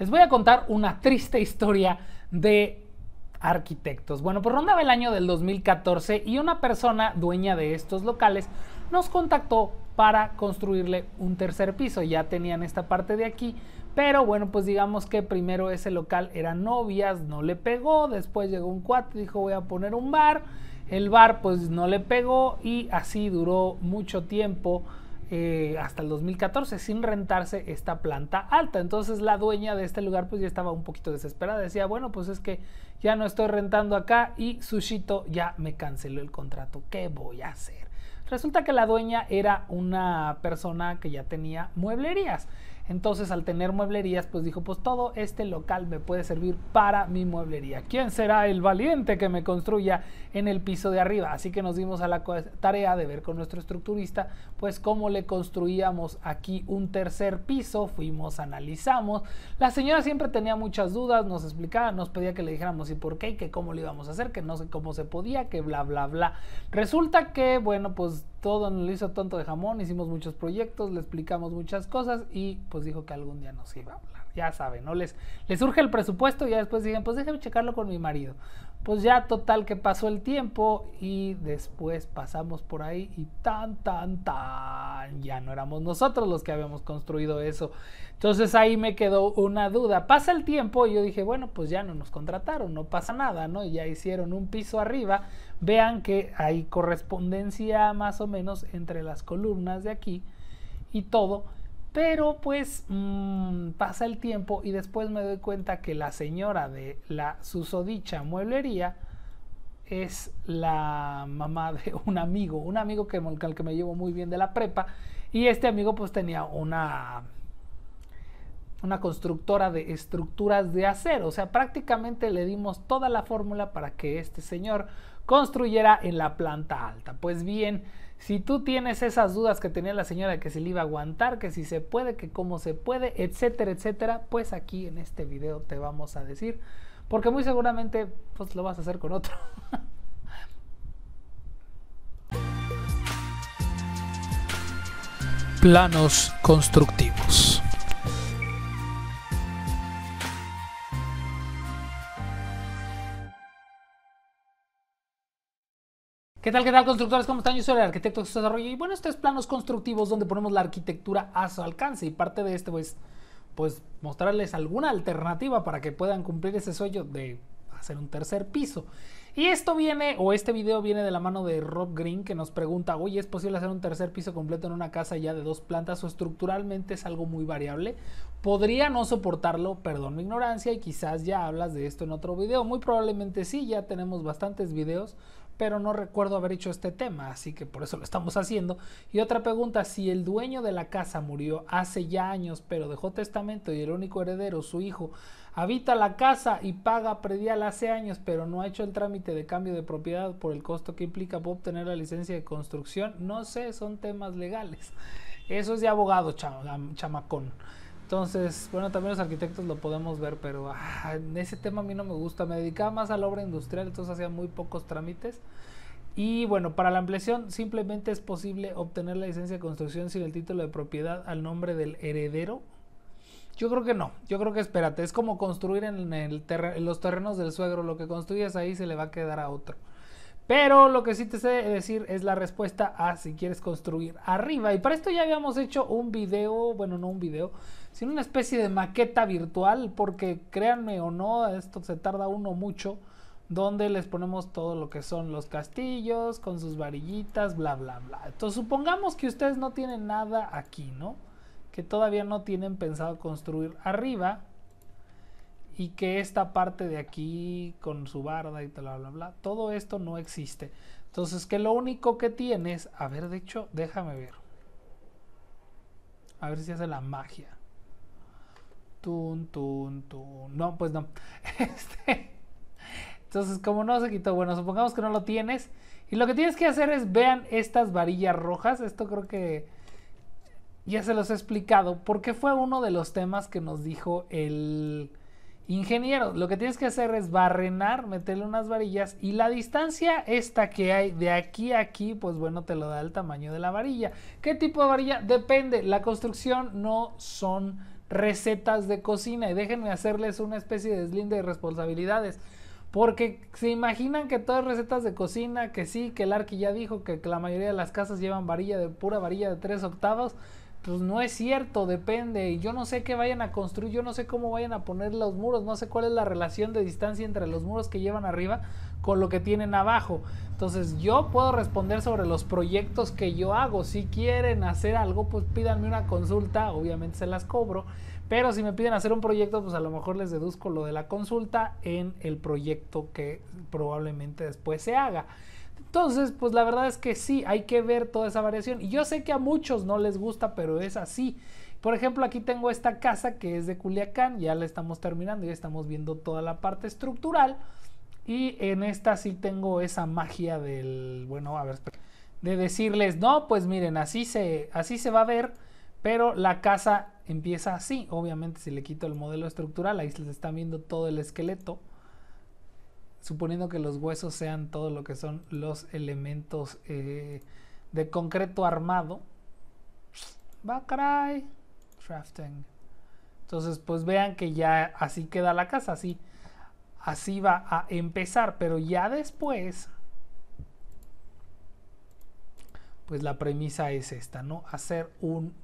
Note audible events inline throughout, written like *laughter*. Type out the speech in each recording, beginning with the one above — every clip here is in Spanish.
les voy a contar una triste historia de arquitectos. Bueno, pues rondaba el año del 2014 y una persona dueña de estos locales nos contactó para construirle un tercer piso. Ya tenían esta parte de aquí, pero bueno, pues digamos que primero ese local era novias, no le pegó, después llegó un cuate, dijo voy a poner un bar. El bar pues no le pegó y así duró mucho tiempo eh, hasta el 2014 sin rentarse esta planta alta. Entonces la dueña de este lugar pues ya estaba un poquito desesperada, decía, bueno, pues es que ya no estoy rentando acá y Sushito ya me canceló el contrato, ¿qué voy a hacer? Resulta que la dueña era una persona que ya tenía mueblerías. Entonces al tener mueblerías, pues dijo, pues todo este local me puede servir para mi mueblería. ¿Quién será el valiente que me construya en el piso de arriba? Así que nos dimos a la tarea de ver con nuestro estructurista, pues cómo le construíamos aquí un tercer piso. Fuimos, analizamos. La señora siempre tenía muchas dudas, nos explicaba, nos pedía que le dijéramos y por qué, y que cómo lo íbamos a hacer, que no sé cómo se podía, que bla, bla, bla. Resulta que, bueno, pues todo lo hizo tonto de jamón, hicimos muchos proyectos, le explicamos muchas cosas y pues dijo que algún día nos iba a hablar ya saben, ¿no? Les, les surge el presupuesto y ya después dicen, pues déjame checarlo con mi marido. Pues ya total que pasó el tiempo y después pasamos por ahí y tan, tan, tan, ya no éramos nosotros los que habíamos construido eso. Entonces ahí me quedó una duda. Pasa el tiempo y yo dije, bueno, pues ya no nos contrataron, no pasa nada, ¿no? Ya hicieron un piso arriba. Vean que hay correspondencia más o menos entre las columnas de aquí y todo. Pero pues mm, pasa el tiempo y después me doy cuenta que la señora de la susodicha mueblería es la mamá de *laughs* un amigo, un amigo que, al que me llevo muy bien de la prepa. Y este amigo pues tenía una, una constructora de estructuras de acero. O sea, prácticamente le dimos toda la fórmula para que este señor construyera en la planta alta. Pues bien, si tú tienes esas dudas que tenía la señora que se le iba a aguantar, que si se puede, que cómo se puede, etcétera, etcétera, pues aquí en este video te vamos a decir, porque muy seguramente pues lo vas a hacer con otro. *laughs* Planos constructivos. ¿Qué tal, qué tal, constructores? ¿Cómo están? Yo soy el arquitecto de Desarrollo y bueno, estos planos constructivos donde ponemos la arquitectura a su alcance y parte de esto es pues mostrarles alguna alternativa para que puedan cumplir ese sueño de hacer un tercer piso. Y esto viene, o este video viene de la mano de Rob Green que nos pregunta, oye, ¿es posible hacer un tercer piso completo en una casa ya de dos plantas o estructuralmente es algo muy variable? Podría no soportarlo, perdón mi ignorancia, y quizás ya hablas de esto en otro video. Muy probablemente sí, ya tenemos bastantes videos pero no recuerdo haber hecho este tema, así que por eso lo estamos haciendo. Y otra pregunta, si el dueño de la casa murió hace ya años, pero dejó testamento y el único heredero, su hijo, habita la casa y paga predial hace años, pero no ha hecho el trámite de cambio de propiedad por el costo que implica obtener la licencia de construcción, no sé, son temas legales. Eso es de abogado, chamacón. Entonces, bueno, también los arquitectos lo podemos ver, pero ah, en ese tema a mí no me gusta. Me dedicaba más a la obra industrial, entonces hacía muy pocos trámites. Y bueno, para la ampliación simplemente es posible obtener la licencia de construcción sin el título de propiedad al nombre del heredero. Yo creo que no, yo creo que espérate, es como construir en, en los terrenos del suegro, lo que construyes ahí se le va a quedar a otro. Pero lo que sí te sé decir es la respuesta a si quieres construir arriba. Y para esto ya habíamos hecho un video, bueno, no un video, sino una especie de maqueta virtual, porque créanme o no, esto se tarda uno mucho, donde les ponemos todo lo que son los castillos, con sus varillitas, bla, bla, bla. Entonces supongamos que ustedes no tienen nada aquí, ¿no? Que todavía no tienen pensado construir arriba y que esta parte de aquí con su barda y bla, bla, bla, todo esto no existe. Entonces que lo único que tienes, a ver, de hecho, déjame ver. A ver si hace la magia. Tun, tun, tun. No, pues no. *laughs* Este, entonces, como no se quitó, bueno, supongamos que no lo tienes. Y lo que tienes que hacer es, vean estas varillas rojas. Esto creo que ya se los he explicado. Porque fue uno de los temas que nos dijo el ingeniero. Lo que tienes que hacer es barrenar, meterle unas varillas. Y la distancia esta que hay de aquí a aquí, pues bueno, te lo da el tamaño de la varilla. ¿Qué tipo de varilla? Depende. La construcción no son recetas de cocina y déjenme hacerles una especie de deslinde de responsabilidades. Porque se imaginan que todas recetas de cocina, que sí, que el Arqui ya dijo que la mayoría de las casas llevan varilla de pura varilla de tres octavos. Pues no es cierto, depende. y Yo no sé qué vayan a construir, yo no sé cómo vayan a poner los muros, no sé cuál es la relación de distancia entre los muros que llevan arriba con lo que tienen abajo. Entonces yo puedo responder sobre los proyectos que yo hago. Si quieren hacer algo, pues pídanme una consulta, obviamente se las cobro. Pero si me piden hacer un proyecto, pues a lo mejor les deduzco lo de la consulta en el proyecto que probablemente después se haga. Entonces, pues la verdad es que sí, hay que ver toda esa variación. Y yo sé que a muchos no les gusta, pero es así. Por ejemplo, aquí tengo esta casa que es de Culiacán, ya la estamos terminando, ya estamos viendo toda la parte estructural. Y en esta sí tengo esa magia del, bueno, a ver, de decirles, no, pues miren, así se, así se va a ver, pero la casa empieza así. Obviamente si le quito el modelo estructural, ahí se está viendo todo el esqueleto. Suponiendo que los huesos sean todo lo que son los elementos eh, de concreto armado. Va, caray. Crafting. Entonces, pues vean que ya así queda la casa, así así va a empezar, pero ya después, pues la premisa es esta, ¿no? Hacer un,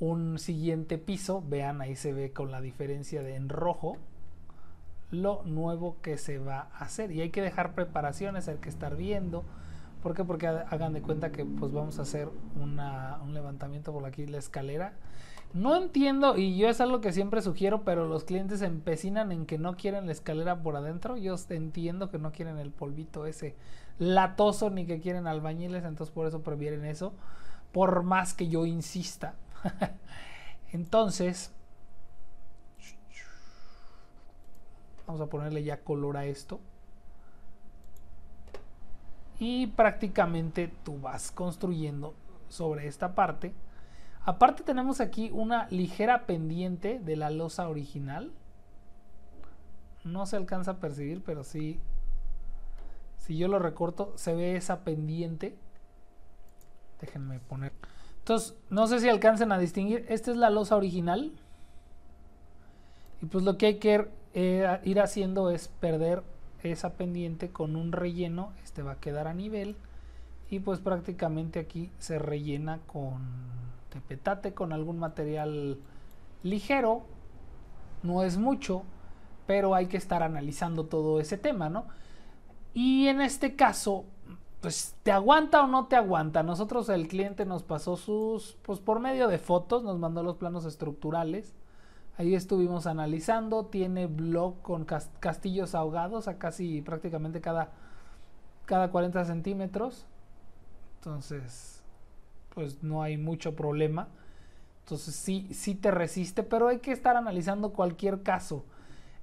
un siguiente piso, vean ahí se ve con la diferencia de en rojo, lo nuevo que se va a hacer. Y hay que dejar preparaciones, hay que estar viendo. ¿Por qué? Porque hagan de cuenta que pues vamos a hacer una, un levantamiento por aquí la escalera no entiendo, y yo es algo que siempre sugiero, pero los clientes empecinan en que no quieren la escalera por adentro. Yo entiendo que no quieren el polvito ese latoso ni que quieren albañiles, entonces por eso previenen eso, por más que yo insista. *laughs* entonces, vamos a ponerle ya color a esto. Y prácticamente tú vas construyendo sobre esta parte. Aparte tenemos aquí una ligera pendiente de la losa original. No se alcanza a percibir, pero sí. Si yo lo recorto, se ve esa pendiente. Déjenme poner. Entonces, no sé si alcancen a distinguir. Esta es la losa original. Y pues lo que hay que eh, ir haciendo es perder esa pendiente con un relleno. Este va a quedar a nivel. Y pues prácticamente aquí se rellena con te petate con algún material ligero, no es mucho, pero hay que estar analizando todo ese tema, ¿no? Y en este caso, pues te aguanta o no te aguanta. Nosotros el cliente nos pasó sus, pues por medio de fotos, nos mandó los planos estructurales. Ahí estuvimos analizando, tiene blog con castillos ahogados a casi prácticamente cada, cada 40 centímetros. Entonces, pues no hay mucho problema. Entonces sí, te resiste, pero hay que estar analizando cualquier caso.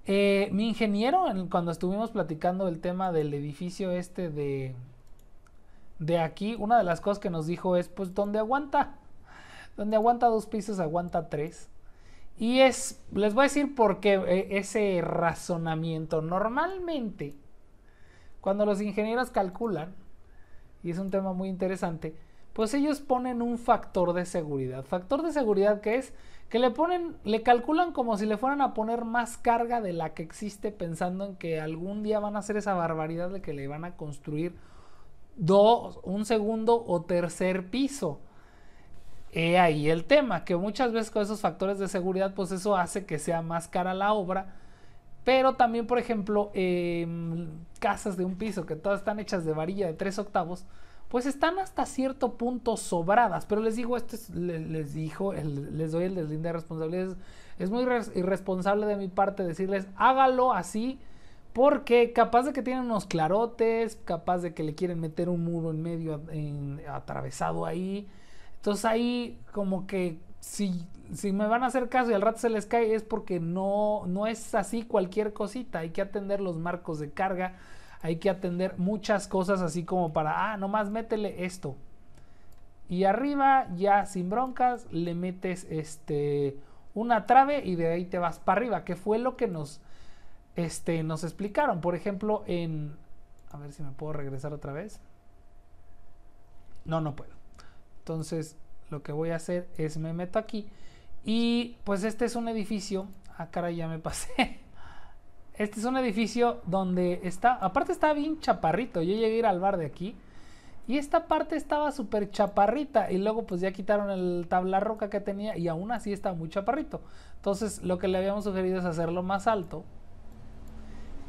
Eh, mi ingeniero, cuando estuvimos platicando el tema del edificio este de, de aquí, una de las cosas que nos dijo es, pues, donde aguanta? Donde aguanta dos pisos, aguanta tres. Y es, les voy a decir por qué eh, ese razonamiento. Normalmente, cuando los ingenieros calculan, y es un tema muy interesante, pues ellos ponen un factor de seguridad. Factor de seguridad que es que le ponen, le calculan como si le fueran a poner más carga de la que existe pensando en que algún día van a hacer esa barbaridad de que le van a construir dos, un segundo o tercer piso. He ahí el tema, que muchas veces con esos factores de seguridad, pues eso hace que sea más cara la obra. Pero también, por ejemplo, em, casas de un piso que todas están hechas de varilla de tres octavos, pues están hasta cierto punto sobradas. Pero les digo, esto les, dijo, les doy el deslinde de responsabilidades. Es muy irresponsable de mi parte decirles, hágalo así, porque capaz de que tienen unos clarotes, capaz de que le quieren meter un muro en medio atravesado ahí. Entonces ahí como que si, si, me van a hacer caso y al rato se les cae es porque no, no es así cualquier cosita. Hay que atender los marcos de carga, hay que atender muchas cosas así como para, ah, nomás métele esto. Y arriba ya sin broncas le metes este una trave y de ahí te vas para arriba, que fue lo que nos, este, nos explicaron. Por ejemplo, en... A ver si me puedo regresar otra vez. No, no puedo. Entonces, lo que voy a hacer es me meto aquí. Y pues este es un edificio. Ah, caray, ya me pasé. Este es un edificio donde está, aparte está bien chaparrito. Yo llegué a ir al bar de aquí y esta parte estaba súper chaparrita y luego pues ya quitaron el tabla roca que tenía y aún así está muy chaparrito. Entonces lo que le habíamos sugerido es hacerlo más alto.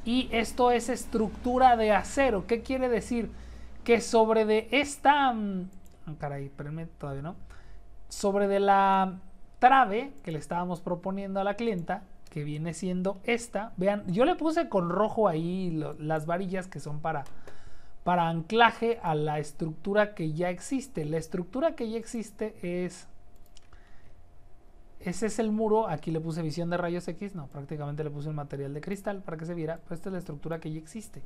Y esto es estructura de acero. ¿Qué quiere decir? Que sobre de esta... Mm, ah, caray, espérenme, todavía no. Sobre de la trave que le estábamos proponiendo a la clienta, que viene siendo esta. Vean, yo le puse con rojo ahí las varillas que son para, para anclaje a la estructura que ya existe. La estructura que ya existe es... Ese es el muro, aquí le puse visión de rayos X, no, prácticamente le puse el material de cristal para que se viera, pero esta es la estructura que ya existe.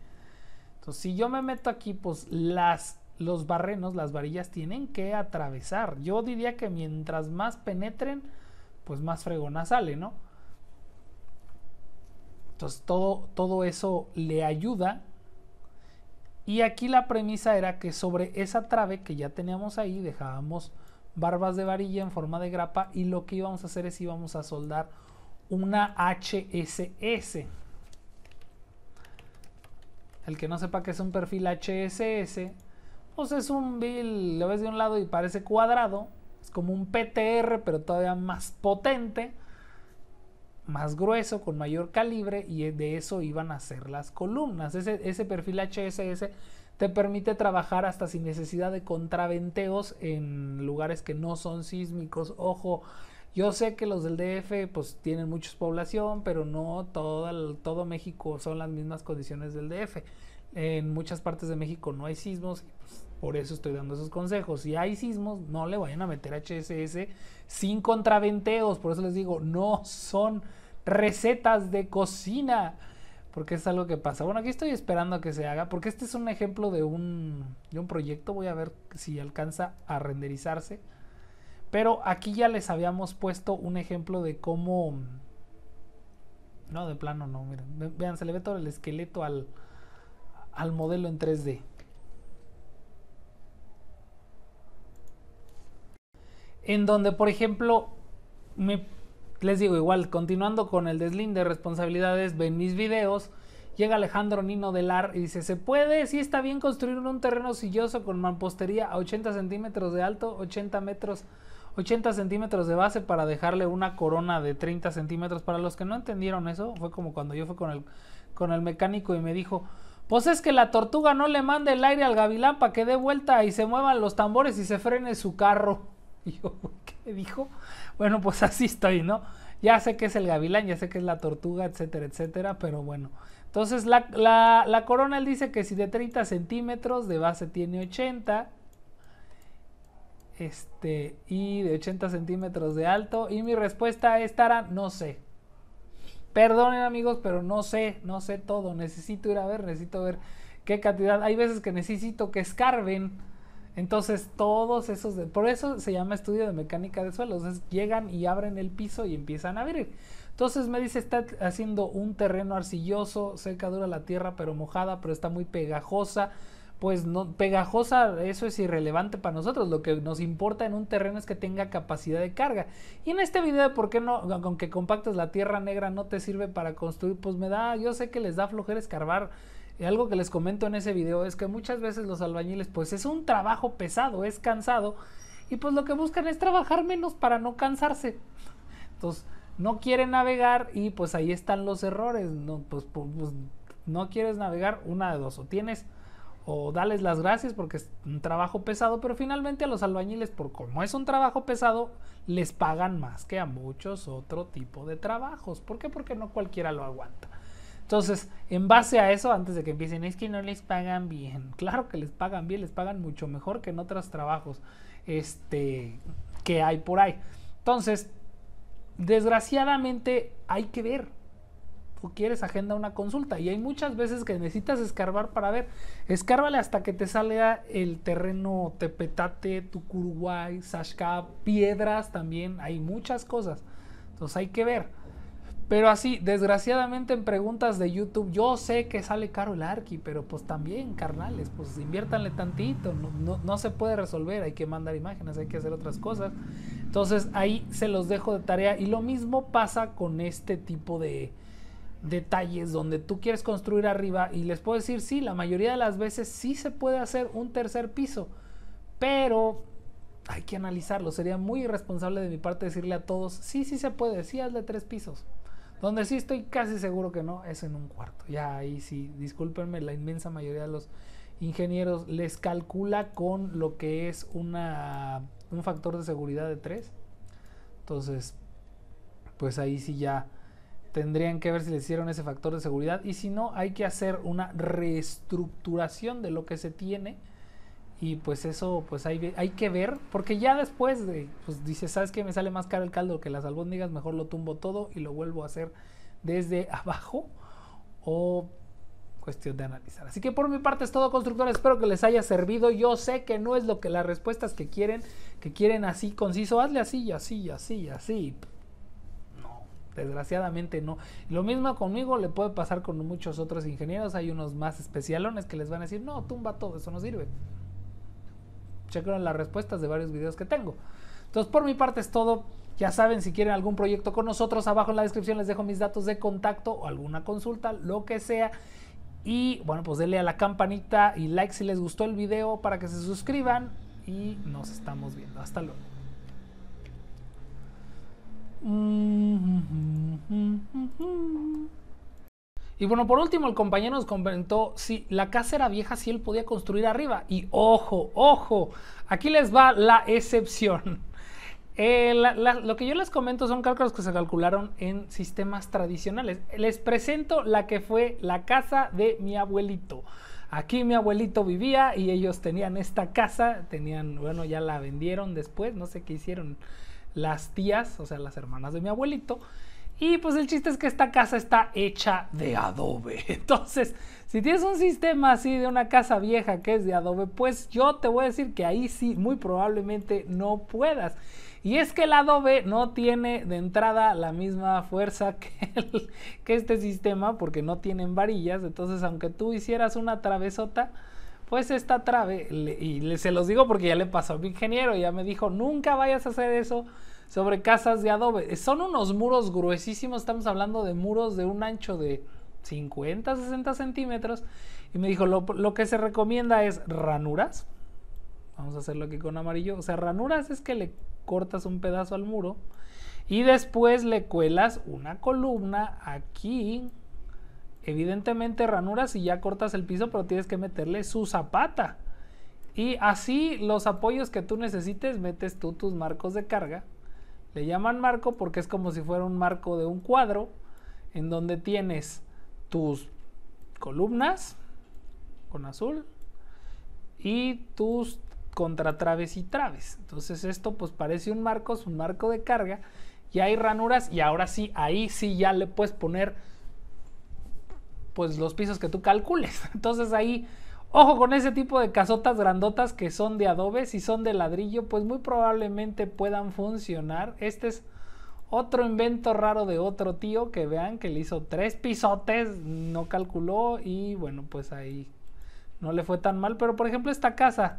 Entonces, si yo me meto aquí, pues las, los barrenos, las varillas tienen que atravesar. Yo diría que mientras más penetren, pues más fregona sale, ¿no? Entonces todo, todo eso le ayuda. Y aquí la premisa era que sobre esa trave que ya teníamos ahí dejábamos barbas de varilla en forma de grapa y lo que íbamos a hacer es íbamos a soldar una HSS. El que no sepa que es un perfil HSS, pues es un bill, lo ves de un lado y parece cuadrado, es como un PTR pero todavía más potente más grueso, con mayor calibre y e, de eso iban a ser las columnas. Ese, perfil HSS te permite trabajar hasta sin necesidad de contraventeos en lugares que no son sísmicos. Ojo, yo sé que los del DF pues tienen mucha población, pero no todo, todo México son las mismas condiciones del DF. En muchas partes de México no hay sismos, pues, por eso estoy dando esos consejos. Si hay sismos, no le vayan a meter HSS sin contraventeos. Por eso les digo, no son recetas de cocina, porque es algo que pasa. Bueno, aquí estoy esperando a que se haga, porque este es un ejemplo de un, de un proyecto, voy a ver si alcanza a renderizarse. Pero aquí ya les habíamos puesto un ejemplo de cómo... No, de plano no, miren. Vean, se le ve todo el esqueleto al, al modelo en 3D. En donde, por ejemplo, me les digo igual, continuando con el deslín de responsabilidades, ven mis videos. Llega Alejandro Nino Delar y dice, ¿se puede? Sí está bien construir un terreno silloso con mampostería a 80 centímetros de alto, 80 metros, 80 centímetros de base para dejarle una corona de 30 centímetros. Para los que no entendieron eso, fue como cuando yo fui con el, con el mecánico y me dijo, pues es que la tortuga no le mande el aire al gavilán para que dé vuelta y se muevan los tambores y se frene su carro. *laughs* yo, ¿qué dijo? Bueno, pues *laughs* así estoy, ¿no? Ya sé que es el gavilán, ya sé que es la tortuga, etcétera, etcétera, pero bueno. Entonces la, la, corona, él dice que si de 30 centímetros, de base tiene 80. Este, y de 80 centímetros de alto. Y mi respuesta es, Tara, no sé. Perdonen amigos, pero no sé, no sé todo. Necesito ir a ver, necesito ver qué cantidad. Hay veces que necesito que escarben entonces, todos esos, por eso se llama estudio de mecánica de suelos, es, llegan y abren el piso y empiezan a abrir. Entonces me dice, está haciendo un terreno arcilloso, seca dura la tierra, pero mojada, pero está muy pegajosa. Pues no, pegajosa, eso es irrelevante para nosotros. Lo que nos importa en un terreno es que tenga capacidad de carga. Y en este video por qué no, con que compactas la tierra negra no te sirve para construir, pues me da, yo sé que les da flojera escarbar y algo que les comento en ese video es que muchas veces los albañiles pues es un trabajo pesado, es cansado y pues lo que buscan es trabajar menos para no cansarse. Entonces no quieren navegar y pues ahí están los errores. No, pues, pues, no quieres navegar una de dos o tienes o dales las gracias porque es un trabajo pesado, pero finalmente a los albañiles, por como es un trabajo pesado, les pagan más que a muchos otro tipo de trabajos. ¿Por qué? Porque no cualquiera lo aguanta. Entonces, en base a eso, antes de que empiecen, es que no les pagan bien. *laughs* Claro que les pagan bien, les pagan mucho mejor que en otros trabajos este, que hay por ahí. Entonces, desgraciadamente hay que ver. Tú quieres agenda una consulta y hay muchas veces que necesitas escarbar para ver. Escárbale hasta que te salga el terreno Tepetate, Tucuruguay, Sashka, piedras también. Hay muchas cosas. Entonces hay que ver. Pero así, desgraciadamente en preguntas de YouTube, yo sé que sale caro el Arqui, pero pues también, carnales, pues inviértanle tantito, no, no, se puede resolver, hay que mandar imágenes, hay que hacer otras cosas. Entonces ahí se los dejo de tarea y lo mismo pasa con este tipo de detalles donde tú quieres construir arriba y les puedo decir, sí, la mayoría de las veces sí se puede hacer un tercer piso, pero hay que analizarlo, sería muy irresponsable de mi parte decirle a todos, sí, sí se puede, sí hazle tres pisos. Donde sí estoy casi seguro que no es en un cuarto. Ya ahí sí, discúlpenme, la inmensa mayoría de los ingenieros les calcula con lo que es una, un factor de seguridad de 3. Entonces, pues ahí sí ya tendrían que ver si le hicieron ese factor de seguridad y si no hay que hacer una reestructuración de lo que se tiene y pues eso, pues hay, hay que ver, porque ya después, de, pues dices, ¿sabes qué? Me sale más caro el caldo que las albóndigas, mejor lo tumbo todo y lo vuelvo a hacer desde *laughs* abajo o cuestión de analizar. Así que por mi parte es todo, constructor Espero que les haya servido. Yo sé que no es lo que las respuestas que quieren, que quieren así conciso. Hazle así y así y así y así. No, desgraciadamente no. Lo mismo conmigo le puede pasar con muchos otros ingenieros. Hay unos más especialones que les van a decir, no, tumba todo, eso no sirve chequen las respuestas de varios videos que tengo. Entonces, por mi parte es todo. Ya saben, si quieren algún proyecto con nosotros, abajo en la descripción les dejo mis datos de contacto o alguna consulta, lo que sea. Y bueno, pues denle a la campanita y like si les gustó el video para que se suscriban. Y nos estamos viendo. Hasta luego. Mm, mm, mm, y bueno, por último, el compañero nos comentó si la casa era vieja, si él podía construir arriba. Y ojo, ojo, aquí les va la excepción. *laughs* Eh, lo que yo les comento son cálculos que se calcularon en sistemas tradicionales. Les presento la que fue la casa de mi abuelito. Aquí mi abuelito vivía y ellos tenían esta casa, tenían, bueno, ya la vendieron después, no sé qué hicieron las tías, o sea, las hermanas de mi abuelito. Y pues el chiste es que esta casa está hecha de adobe. *laughs* Entonces, si tienes un sistema así de una casa vieja que es de adobe, pues yo te voy a decir que ahí sí, muy probablemente no puedas. Y es que el adobe no tiene de entrada la misma fuerza *laughs* que, que este sistema porque no tienen varillas. Entonces, aunque tú hicieras una travesota, pues esta trave, y se los digo porque ya le pasó a mi ingeniero, ya me dijo, nunca vayas a hacer eso sobre casas de adobe. Son unos muros gruesísimos, estamos hablando de muros de un ancho de 50, 60 centímetros. Y me dijo, lo, que se recomienda es ranuras. Vamos a hacerlo aquí con amarillo. O sea, ranuras es que le cortas un pedazo al muro y después le cuelas una columna aquí. Evidentemente ranuras y ya cortas el piso, pero tienes que meterle su zapata. Y así los apoyos que tú necesites, metes tú tus marcos de carga le llaman marco porque es como si fuera un marco de un cuadro en donde tienes tus columnas con azul y tus contratraves y traves. Entonces esto pues parece un marco, es un marco de carga y hay ranuras y ahora sí, ahí sí ya le puedes poner pues los pisos que tú calcules. *laughs* Entonces ahí Ojo con ese tipo de casotas grandotas que son de adobe, si son de ladrillo, pues muy probablemente puedan funcionar. Este es otro invento raro de otro tío que vean que le hizo tres pisotes, no calculó y bueno, pues ahí no le fue tan mal. Pero por ejemplo esta casa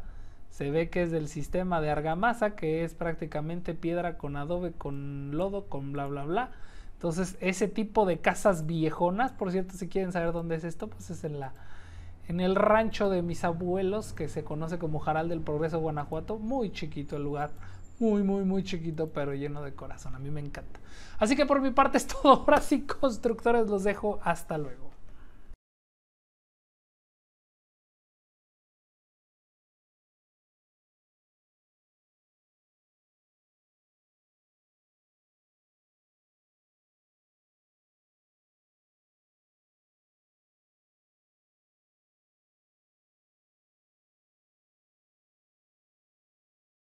se ve que es del sistema de argamasa, que es prácticamente piedra con adobe, con lodo, con bla, bla, bla. Entonces ese tipo de casas viejonas, por cierto, si quieren saber dónde es esto, pues es en la en el rancho de mis abuelos, que se conoce como Jaral del Progreso, Guanajuato. Muy chiquito el lugar, muy, muy, muy chiquito, pero lleno de corazón. A mí me encanta. Así que por mi parte es todo. *laughs* Ahora sí, constructores, los dejo. Hasta luego.